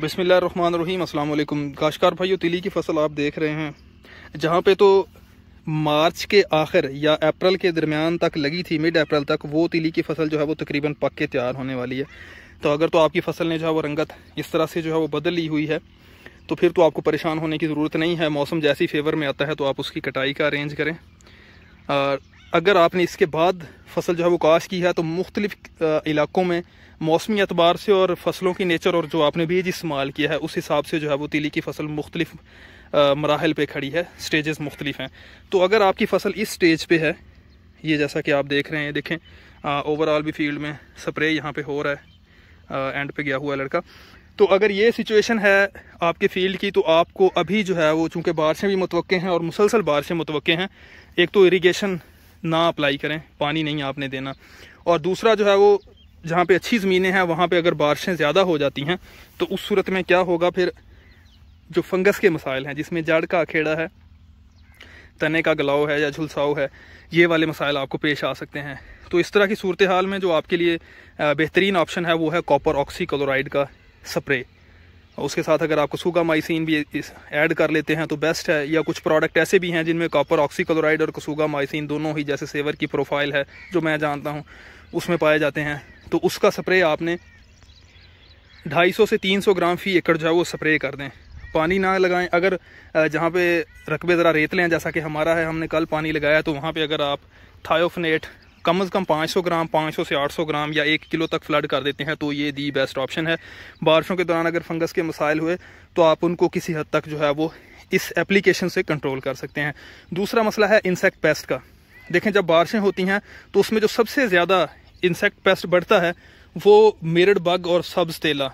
बिसमीम अल्लाम काशकार भाइयों तिली की फसल आप देख रहे हैं जहाँ पे तो मार्च के आखिर या अप्रैल के दरमियान तक लगी थी मिड अप्रैल तक वो तिली की फसल जो है वो तकरीबन पक के तैयार होने वाली है तो अगर तो आपकी फसल ने जो है वो रंगत इस तरह से जो है वो बदल ली हुई है तो फिर तो आपको परेशान होने की ज़रूरत नहीं है मौसम जैसी फेवर में आता है तो आप उसकी कटाई का अरेंज करें और अगर आपने इसके बाद फसल जो है वो काश की है तो मुख्तलिफ इलाकों में मौसमी एतबार से और फसलों की नेचर और जो आपने बीज इस्तेमाल किया है उस हिसाब से जो है वो तीली की फसल मुख्तलिफ मराहल पे खड़ी है स्टेजेस मुख्तलिफ हैं तो अगर आपकी फसल इस स्टेज पे है ये जैसा कि आप देख रहे हैं देखें ओवरऑल भी फील्ड में स्प्रे यहाँ पे हो रहा है एंड पे गया हुआ लड़का तो अगर ये सिचुएशन है आपके फील्ड की तो आपको अभी जो है वो चूँकि बारिशें भी मुतव हैं और मुसलसल बारिशें मुतव हैं एक तो इरीगेशन ना अप्लाई करें पानी नहीं आपने देना और दूसरा जो है वो जहाँ पे अच्छी ज़मीनें हैं वहाँ पे अगर बारिशें ज़्यादा हो जाती हैं तो उस सूरत में क्या होगा फिर जो फंगस के मसाइल हैं जिसमें जड़ का अखेड़ा है तने का गलाव है या झुलसाओ है ये वाले मसाइल आपको पेश आ सकते हैं तो इस तरह की सूरत हाल में जो आपके लिए बेहतरीन ऑप्शन है वो है कॉपर ऑक्सी क्लोराइड का स्प्रे उसके साथ अगर आपको सूगा माइसिन भी ऐड कर लेते हैं तो बेस्ट है या कुछ प्रोडक्ट ऐसे भी हैं जिनमें कॉपर ऑक्सीक्लोराइड और कसूगा माइसिन दोनों ही जैसे सेवर की प्रोफाइल है जो मैं जानता हूँ उसमें पाए जाते हैं तो उसका स्प्रे आपने 250 से 300 ग्राम फी एकड़ जो है वो स्प्रे कर दें पानी ना लगाएं अगर जहाँ पे रकबे ज़रा रेत लें जैसा कि हमारा है हमने कल पानी लगाया तो वहाँ पे अगर आप थायोफनेट कम अज़ कम 500 ग्राम 500 से 800 ग्राम या एक किलो तक फ्लड कर देते हैं तो ये दी बेस्ट ऑप्शन है बारिशों के दौरान अगर फंगस के मसाइल हुए तो आप उनको किसी हद तक जो है वो इस एप्लीकेशन से कंट्रोल कर सकते हैं दूसरा मसला है इंसेक्ट पेस्ट का देखें जब बारिशें होती हैं तो उसमें जो सबसे ज़्यादा इंसेक्ट पेस्ट बढ़ता है वो मेरड बग और सब्ज़ तेला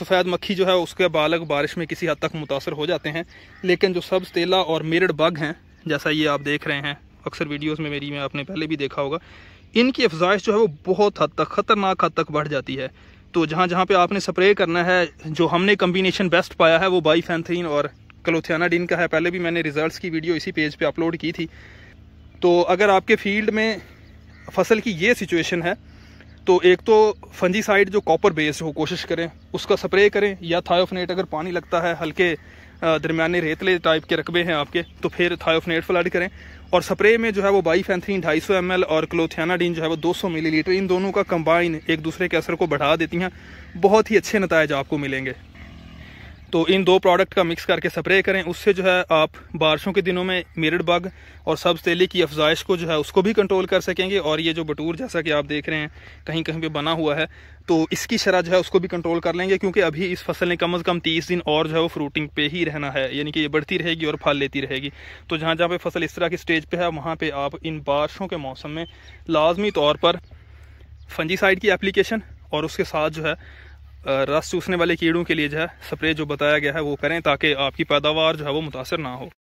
सफ़ेद मक्खी जो है उसके बालक बारिश में किसी हद तक मुतासर हो जाते हैं लेकिन जो सब्ज़ तेला और मेरड बग हैं जैसा ये आप देख रहे हैं अक्सर वीडियोस में मेरी में आपने पहले भी देखा होगा इनकी अफजाइश जो है वो बहुत हद तक ख़तरनाक हद तक बढ़ जाती है तो जहाँ जहाँ पे आपने स्प्रे करना है जो हमने कम्बिनेशन बेस्ट पाया है वो बाई फैंथरीन और क्लोथियाना डिन का है पहले भी मैंने रिजल्ट की वीडियो इसी पेज पर अपलोड की थी तो अगर आपके फील्ड में फसल की ये सिचुएशन है तो एक तो फंजी साइड जो कॉपर बेस्ड हो कोशिश करें उसका स्प्रे करें या थायोफनेट अगर पानी लगता है हल्के दरमियाने रेतले टाइप के रकबे हैं आपके तो फिर थायोफनेट फ्लड करें और स्प्रे में जो है वो बाई फैंथरीन ढाई सौ एम और डीन जो है वो 200 मिलीलीटर इन दोनों का कंबाइन एक दूसरे के असर को बढ़ा देती हैं बहुत ही अच्छे नतज आपको मिलेंगे तो इन दो प्रोडक्ट का मिक्स करके स्प्रे करें उससे जो है आप बारिशों के दिनों में मेरड बग और सब्ज तेली की अफजाइश को जो है उसको भी कंट्रोल कर सकेंगे और ये जो बटूर जैसा कि आप देख रहे हैं कहीं कहीं पे बना हुआ है तो इसकी शरह जो है उसको भी कंट्रोल कर लेंगे क्योंकि अभी इस फसल ने कम अज़ कम तीस दिन और जो है वो फ्रूटिंग पे ही रहना है यानी कि ये बढ़ती रहेगी और फल लेती रहेगी तो जहाँ जहाँ पे फसल इस तरह की स्टेज पर है वहाँ पर आप इन बारिशों के मौसम में लाजमी तौर पर साइड की एप्लीकेशन और उसके साथ जो है रस चूसने वाले कीड़ों के लिए जो है स्प्रे जो बताया गया है वो करें ताकि आपकी पैदावार जो है वो मुतासर ना हो